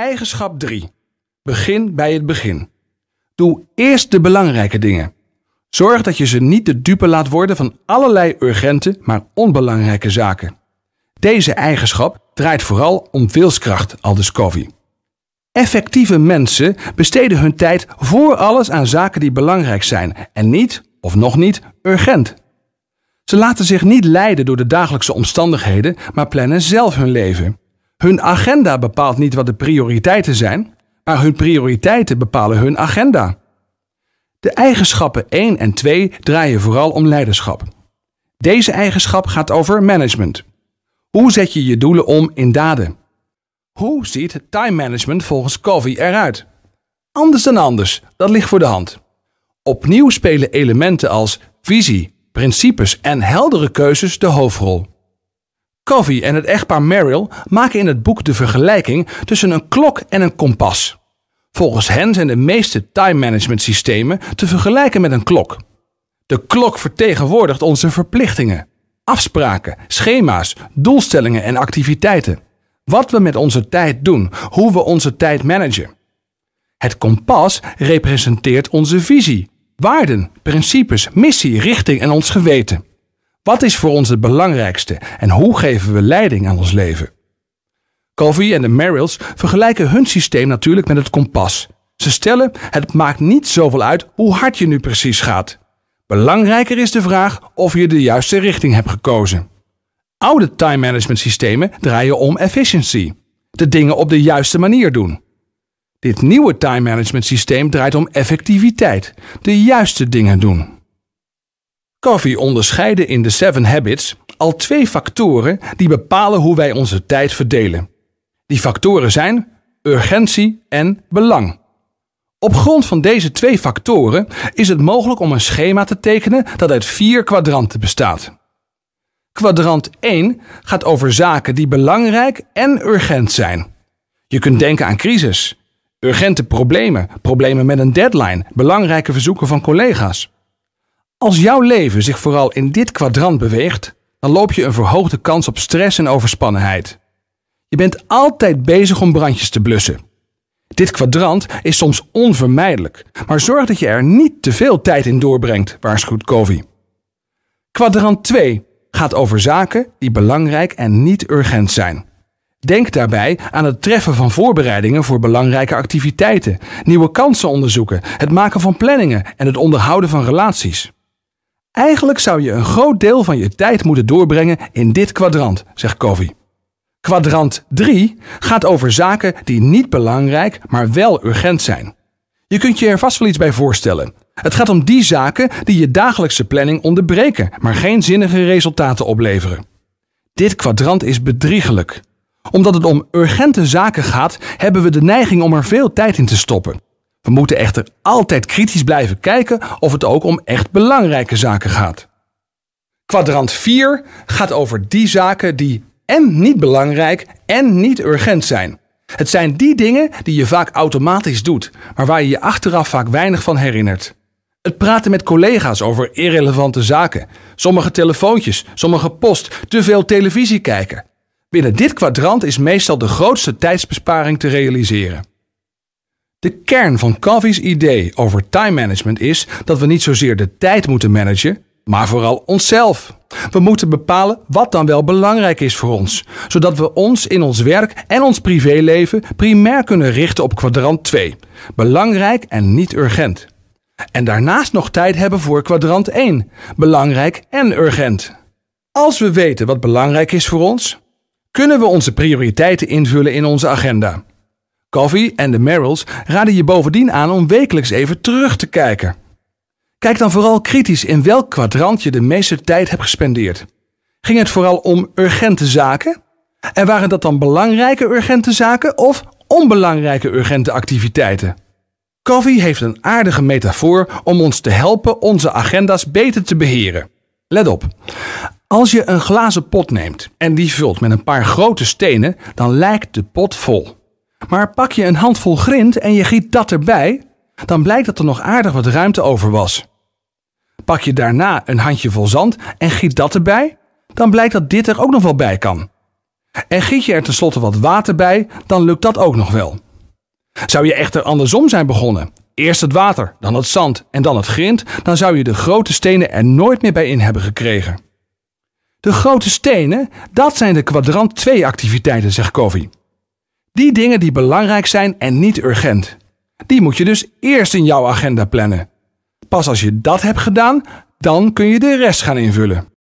Eigenschap 3. Begin bij het begin. Doe eerst de belangrijke dingen. Zorg dat je ze niet de dupe laat worden van allerlei urgente, maar onbelangrijke zaken. Deze eigenschap draait vooral om wilskracht, aldus Covey. Effectieve mensen besteden hun tijd voor alles aan zaken die belangrijk zijn en niet, of nog niet, urgent. Ze laten zich niet leiden door de dagelijkse omstandigheden, maar plannen zelf hun leven. Hun agenda bepaalt niet wat de prioriteiten zijn, maar hun prioriteiten bepalen hun agenda. De eigenschappen 1 en 2 draaien vooral om leiderschap. Deze eigenschap gaat over management. Hoe zet je je doelen om in daden? Hoe ziet time management volgens Covey eruit? Anders dan anders, dat ligt voor de hand. Opnieuw spelen elementen als visie, principes en heldere keuzes de hoofdrol. Coffee en het echtpaar Merrill maken in het boek de vergelijking tussen een klok en een kompas. Volgens hen zijn de meeste time management systemen te vergelijken met een klok. De klok vertegenwoordigt onze verplichtingen, afspraken, schema's, doelstellingen en activiteiten. Wat we met onze tijd doen, hoe we onze tijd managen. Het kompas representeert onze visie, waarden, principes, missie, richting en ons geweten. Wat is voor ons het belangrijkste en hoe geven we leiding aan ons leven? Covey en de Merrills vergelijken hun systeem natuurlijk met het kompas. Ze stellen: het maakt niet zoveel uit hoe hard je nu precies gaat. Belangrijker is de vraag of je de juiste richting hebt gekozen. Oude time management systemen draaien om efficiëntie, de dingen op de juiste manier doen. Dit nieuwe time management systeem draait om effectiviteit, de juiste dingen doen. Koffie onderscheidde in de Seven Habits al twee factoren die bepalen hoe wij onze tijd verdelen. Die factoren zijn urgentie en belang. Op grond van deze twee factoren is het mogelijk om een schema te tekenen dat uit vier kwadranten bestaat. Kwadrant 1 gaat over zaken die belangrijk en urgent zijn. Je kunt denken aan crisis, urgente problemen, problemen met een deadline, belangrijke verzoeken van collega's. Als jouw leven zich vooral in dit kwadrant beweegt, dan loop je een verhoogde kans op stress en overspannenheid. Je bent altijd bezig om brandjes te blussen. Dit kwadrant is soms onvermijdelijk, maar zorg dat je er niet te veel tijd in doorbrengt, waarschuwt Covey. Kwadrant 2 gaat over zaken die belangrijk en niet urgent zijn. Denk daarbij aan het treffen van voorbereidingen voor belangrijke activiteiten, nieuwe kansen onderzoeken, het maken van planningen en het onderhouden van relaties. Eigenlijk zou je een groot deel van je tijd moeten doorbrengen in dit kwadrant, zegt Covey. Kwadrant 3 gaat over zaken die niet belangrijk, maar wel urgent zijn. Je kunt je er vast wel iets bij voorstellen. Het gaat om die zaken die je dagelijkse planning onderbreken, maar geen zinnige resultaten opleveren. Dit kwadrant is bedriegelijk. Omdat het om urgente zaken gaat, hebben we de neiging om er veel tijd in te stoppen. We moeten echter altijd kritisch blijven kijken of het ook om echt belangrijke zaken gaat. Kwadrant 4 gaat over die zaken die en niet belangrijk en niet urgent zijn. Het zijn die dingen die je vaak automatisch doet, maar waar je je achteraf vaak weinig van herinnert. Het praten met collega's over irrelevante zaken, sommige telefoontjes, sommige post, te veel televisie kijken. Binnen dit kwadrant is meestal de grootste tijdsbesparing te realiseren. De kern van Covey's idee over time management is dat we niet zozeer de tijd moeten managen, maar vooral onszelf. We moeten bepalen wat dan wel belangrijk is voor ons, zodat we ons in ons werk en ons privéleven primair kunnen richten op kwadrant 2, belangrijk en niet urgent. En daarnaast nog tijd hebben voor kwadrant 1, belangrijk en urgent. Als we weten wat belangrijk is voor ons, kunnen we onze prioriteiten invullen in onze agenda. Coffee en de Merrills raden je bovendien aan om wekelijks even terug te kijken. Kijk dan vooral kritisch in welk kwadrant je de meeste tijd hebt gespendeerd. Ging het vooral om urgente zaken? En waren dat dan belangrijke urgente zaken of onbelangrijke urgente activiteiten? Coffee heeft een aardige metafoor om ons te helpen onze agenda's beter te beheren. Let op. Als je een glazen pot neemt en die vult met een paar grote stenen, dan lijkt de pot vol. Maar pak je een handvol grind en je giet dat erbij, dan blijkt dat er nog aardig wat ruimte over was. Pak je daarna een handjevol zand en giet dat erbij, dan blijkt dat dit er ook nog wel bij kan. En giet je er tenslotte wat water bij, dan lukt dat ook nog wel. Zou je echter andersom zijn begonnen, eerst het water, dan het zand en dan het grind, dan zou je de grote stenen er nooit meer bij in hebben gekregen. De grote stenen, dat zijn de kwadrant 2 activiteiten, zegt Covey. Die dingen die belangrijk zijn en niet urgent. Die moet je dus eerst in jouw agenda plannen. Pas als je dat hebt gedaan, dan kun je de rest gaan invullen.